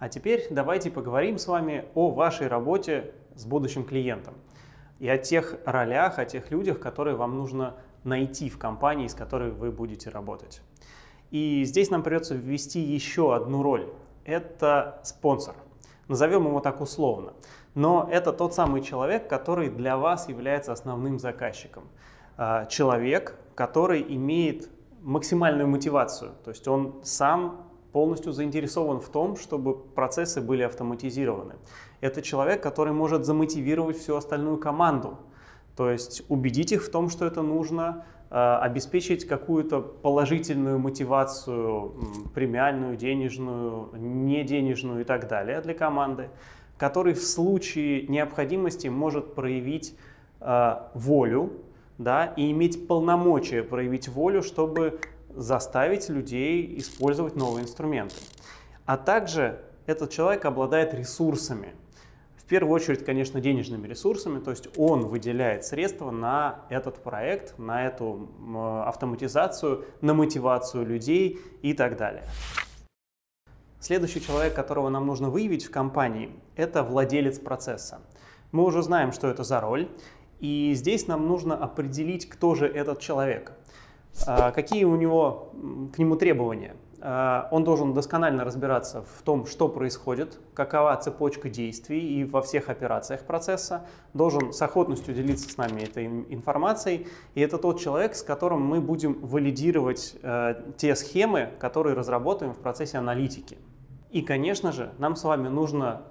А теперь давайте поговорим с вами о вашей работе с будущим клиентом и о тех ролях, о тех людях, которые вам нужно найти в компании, с которой вы будете работать. И здесь нам придется ввести еще одну роль. Это спонсор. Назовем его так условно. Но это тот самый человек, который для вас является основным заказчиком. А, человек, который имеет максимальную мотивацию. То есть он сам полностью заинтересован в том, чтобы процессы были автоматизированы. Это человек, который может замотивировать всю остальную команду, то есть убедить их в том, что это нужно, э, обеспечить какую-то положительную мотивацию, премиальную, денежную, неденежную и так далее для команды, который в случае необходимости может проявить э, волю, да, и иметь полномочия проявить волю, чтобы заставить людей использовать новые инструменты. А также этот человек обладает ресурсами. В первую очередь, конечно, денежными ресурсами, то есть он выделяет средства на этот проект, на эту автоматизацию, на мотивацию людей и так далее. Следующий человек, которого нам нужно выявить в компании, это владелец процесса. Мы уже знаем, что это за роль, и здесь нам нужно определить, кто же этот человек. А, какие у него к нему требования? А, он должен досконально разбираться в том, что происходит, какова цепочка действий и во всех операциях процесса, должен с охотностью делиться с нами этой информацией, и это тот человек, с которым мы будем валидировать э, те схемы, которые разработаем в процессе аналитики. И, конечно же, нам с вами нужно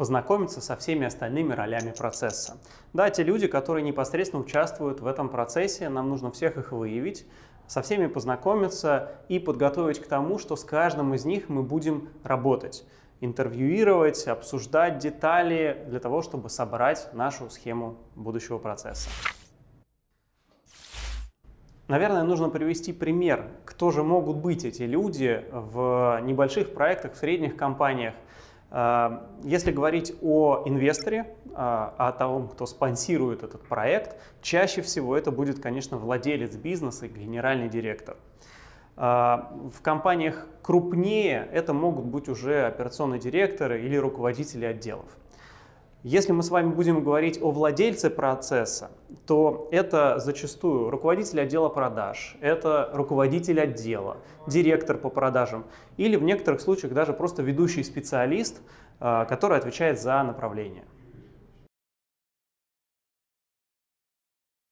познакомиться со всеми остальными ролями процесса. Да, те люди, которые непосредственно участвуют в этом процессе, нам нужно всех их выявить, со всеми познакомиться и подготовить к тому, что с каждым из них мы будем работать интервьюировать, обсуждать детали для того, чтобы собрать нашу схему будущего процесса. Наверное, нужно привести пример, кто же могут быть эти люди в небольших проектах, в средних компаниях. Эм, если говорить о инвесторе, э, о том, кто спонсирует этот проект, чаще всего это будет, конечно, владелец бизнеса генеральный директор. Э, в компаниях крупнее это могут быть уже операционные директоры или руководители отделов. Если мы с вами будем говорить о владельце процесса, то это зачастую руководитель отдела продаж, это руководитель отдела, директор по продажам или в некоторых случаях даже просто ведущий специалист, а, который отвечает за направление.